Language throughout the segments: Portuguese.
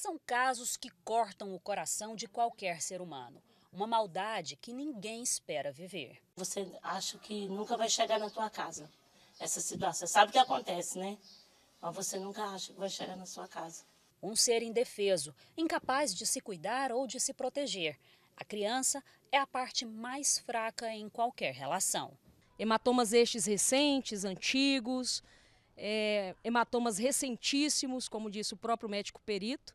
São casos que cortam o coração de qualquer ser humano. Uma maldade que ninguém espera viver. Você acha que nunca vai chegar na tua casa essa situação. Você sabe o que acontece, né? Mas você nunca acha que vai chegar na sua casa. Um ser indefeso, incapaz de se cuidar ou de se proteger. A criança é a parte mais fraca em qualquer relação. Hematomas estes recentes, antigos, é, hematomas recentíssimos, como disse o próprio médico perito.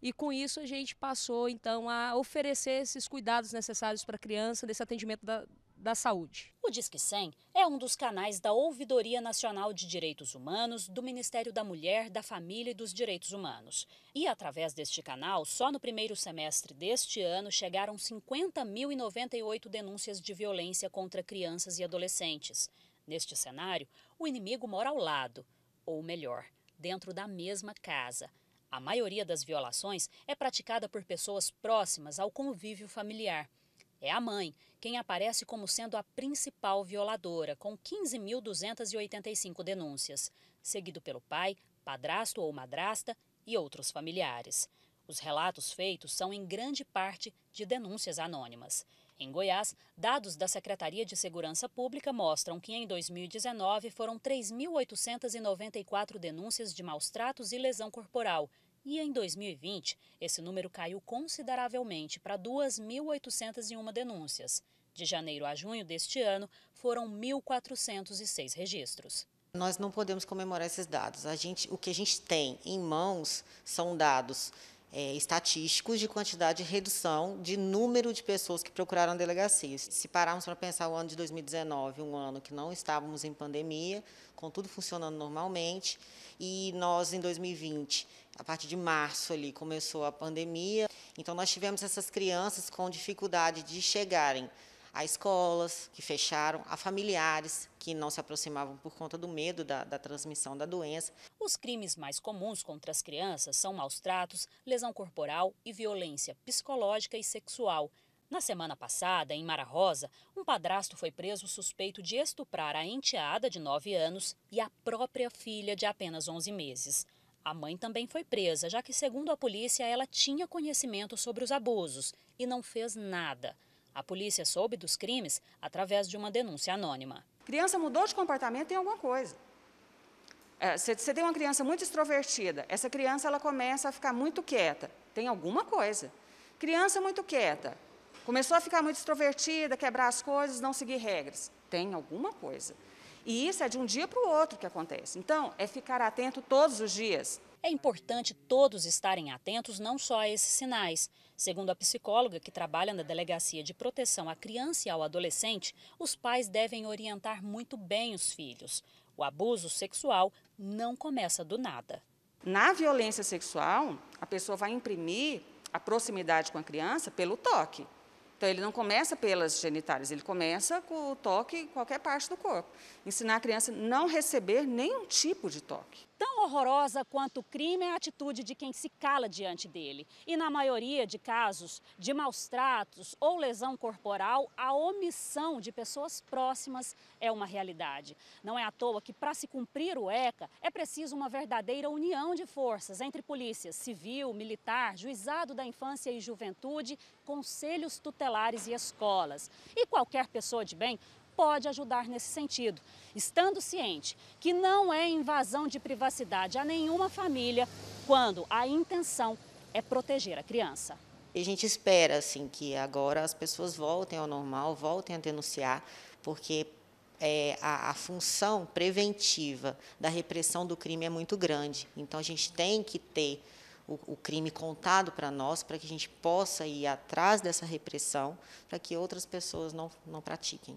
E com isso a gente passou então a oferecer esses cuidados necessários para a criança nesse atendimento da, da saúde. O Disque 100 é um dos canais da Ouvidoria Nacional de Direitos Humanos do Ministério da Mulher, da Família e dos Direitos Humanos. E através deste canal, só no primeiro semestre deste ano chegaram 50.098 denúncias de violência contra crianças e adolescentes. Neste cenário, o inimigo mora ao lado, ou melhor, dentro da mesma casa. A maioria das violações é praticada por pessoas próximas ao convívio familiar. É a mãe quem aparece como sendo a principal violadora, com 15.285 denúncias, seguido pelo pai, padrasto ou madrasta e outros familiares. Os relatos feitos são, em grande parte, de denúncias anônimas. Em Goiás, dados da Secretaria de Segurança Pública mostram que em 2019 foram 3.894 denúncias de maus tratos e lesão corporal. E em 2020, esse número caiu consideravelmente para 2.801 denúncias. De janeiro a junho deste ano, foram 1.406 registros. Nós não podemos comemorar esses dados. A gente, o que a gente tem em mãos são dados é, estatísticos de quantidade de redução de número de pessoas que procuraram delegacias. Se pararmos para pensar o ano de 2019, um ano que não estávamos em pandemia, com tudo funcionando normalmente, e nós em 2020, a partir de março ali começou a pandemia, então nós tivemos essas crianças com dificuldade de chegarem a escolas que fecharam, a familiares que não se aproximavam por conta do medo da, da, transmissão da doença. Os crimes mais comuns contra as crianças são maus tratos, lesão corporal e violência psicológica e sexual. Na semana passada, em Mara Rosa, um padrasto foi preso suspeito de estuprar a enteada de 9 anos e a própria filha de apenas 11 meses. A mãe também foi presa, já que, segundo a polícia, ela tinha conhecimento sobre os abusos e não fez nada. A polícia soube dos crimes através de uma denúncia anônima. criança mudou de comportamento em alguma coisa. Você é, tem uma criança muito extrovertida, essa criança ela começa a ficar muito quieta. Tem alguma coisa. Criança muito quieta, começou a ficar muito extrovertida, quebrar as coisas, não seguir regras. Tem alguma coisa. E isso é de um dia para o outro que acontece. Então, é ficar atento todos os dias. É importante todos estarem atentos não só a esses sinais. Segundo a psicóloga que trabalha na Delegacia de Proteção à Criança e ao Adolescente, os pais devem orientar muito bem os filhos. O abuso sexual não começa do nada. Na violência sexual, a pessoa vai imprimir a proximidade com a criança pelo toque. Então, ele não começa pelas genitárias, ele começa com o toque em qualquer parte do corpo. Ensinar a criança a não receber nenhum tipo de toque. Tão horrorosa quanto o crime é a atitude de quem se cala diante dele. E na maioria de casos de maus tratos ou lesão corporal, a omissão de pessoas próximas é uma realidade. Não é à toa que, para se cumprir o ECA, é preciso uma verdadeira união de forças entre polícias civil, militar, juizado da infância e juventude, conselhos tutelares e escolas. E qualquer pessoa de bem pode ajudar nesse sentido, estando ciente que não é invasão de privacidade a nenhuma família quando a intenção é proteger a criança. E a gente espera assim que agora as pessoas voltem ao normal, voltem a denunciar, porque é, a, a, função preventiva da repressão do crime é muito grande. Então a gente tem que ter o, o crime contado para nós, para que a gente possa ir atrás dessa repressão, para que outras pessoas não, não pratiquem.